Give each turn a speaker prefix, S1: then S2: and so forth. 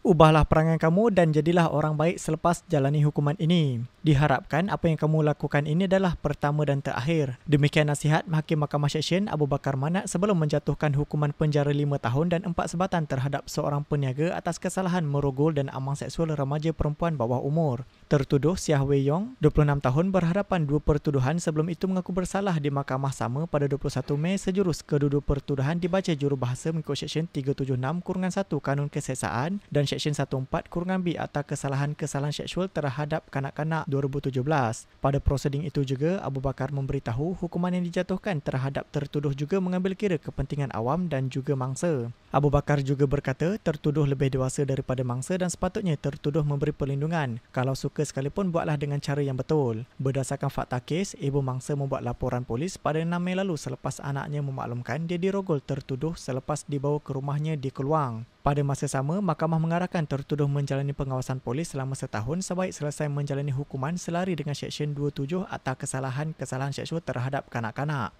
S1: Ubahlah perangai kamu dan jadilah orang baik selepas jalani hukuman ini. Diharapkan apa yang kamu lakukan ini adalah pertama dan terakhir. Demikian nasihat Hakim Mahkamah Seksyen Abu Bakar Manat sebelum menjatuhkan hukuman penjara 5 tahun dan 4 sebatan terhadap seorang peniaga atas kesalahan merogol dan amang seksual remaja perempuan bawah umur. Tertuduh Siah Wei Yong, 26 tahun berhadapan dua pertuduhan sebelum itu mengaku bersalah di mahkamah sama pada 21 Mei sejurus kedua-dua pertuduhan dibaca jurubahasa mengikut Seksyen 376-1 Kanun Kesesaan dan Seksyen 14 Kurungan B atas kesalahan-kesalahan seksual terhadap kanak-kanak 2017. Pada proseding itu juga, Abu Bakar memberitahu hukuman yang dijatuhkan terhadap tertuduh juga mengambil kira kepentingan awam dan juga mangsa. Abu Bakar juga berkata tertuduh lebih dewasa daripada mangsa dan sepatutnya tertuduh memberi perlindungan. Kalau suka sekalipun buatlah dengan cara yang betul. Berdasarkan fakta kes, ibu mangsa membuat laporan polis pada 6 Mei lalu selepas anaknya memaklumkan dia dirogol tertuduh selepas dibawa ke rumahnya di Keluang. Pada masa sama, mahkamah mengarahkan tertuduh menjalani pengawasan polis selama setahun sebaik selesai menjalani hukuman selari dengan Seksyen 27 atas kesalahan-kesalahan seksual terhadap kanak-kanak.